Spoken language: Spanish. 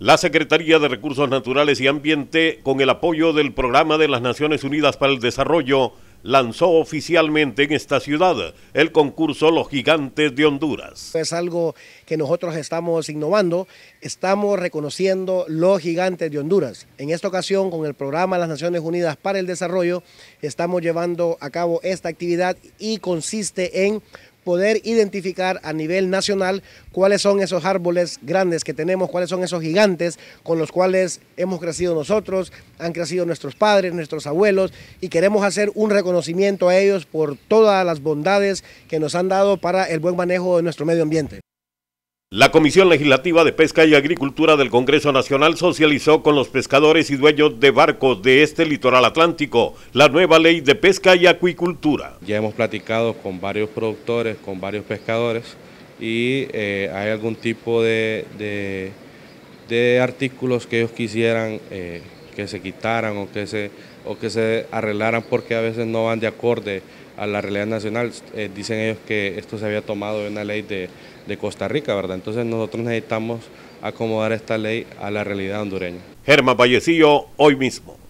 La Secretaría de Recursos Naturales y Ambiente, con el apoyo del Programa de las Naciones Unidas para el Desarrollo, lanzó oficialmente en esta ciudad el concurso Los Gigantes de Honduras. Es algo que nosotros estamos innovando, estamos reconociendo los gigantes de Honduras. En esta ocasión, con el programa de las Naciones Unidas para el Desarrollo, estamos llevando a cabo esta actividad y consiste en poder identificar a nivel nacional cuáles son esos árboles grandes que tenemos, cuáles son esos gigantes con los cuales hemos crecido nosotros, han crecido nuestros padres, nuestros abuelos y queremos hacer un reconocimiento a ellos por todas las bondades que nos han dado para el buen manejo de nuestro medio ambiente. La Comisión Legislativa de Pesca y Agricultura del Congreso Nacional socializó con los pescadores y dueños de barcos de este litoral atlántico la nueva ley de pesca y acuicultura. Ya hemos platicado con varios productores, con varios pescadores y eh, hay algún tipo de, artículos que ellos quisieran eh, que se quitaran o que se, o que se arreglaran porque a veces no van de acorde a la realidad nacional. Eh, dicen ellos que esto se había tomado de una ley de, de Costa Rica, ¿verdad? Entonces nosotros necesitamos acomodar esta ley a la realidad hondureña. Germán Vallecillo, hoy mismo.